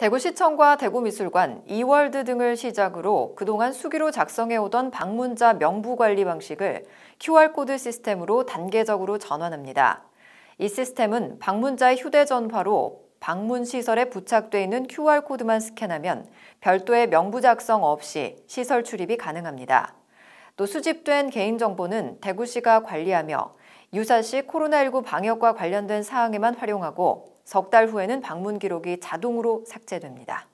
대구시청과 대구미술관, 이월드 등을 시작으로 그동안 수기로 작성해오던 방문자 명부관리 방식을 QR코드 시스템으로 단계적으로 전환합니다. 이 시스템은 방문자의 휴대전화로 방문시설에 부착돼 있는 QR코드만 스캔하면 별도의 명부 작성 없이 시설 출입이 가능합니다. 또 수집된 개인정보는 대구시가 관리하며 유사시 코로나19 방역과 관련된 사항에만 활용하고 석달 후에는 방문 기록이 자동으로 삭제됩니다.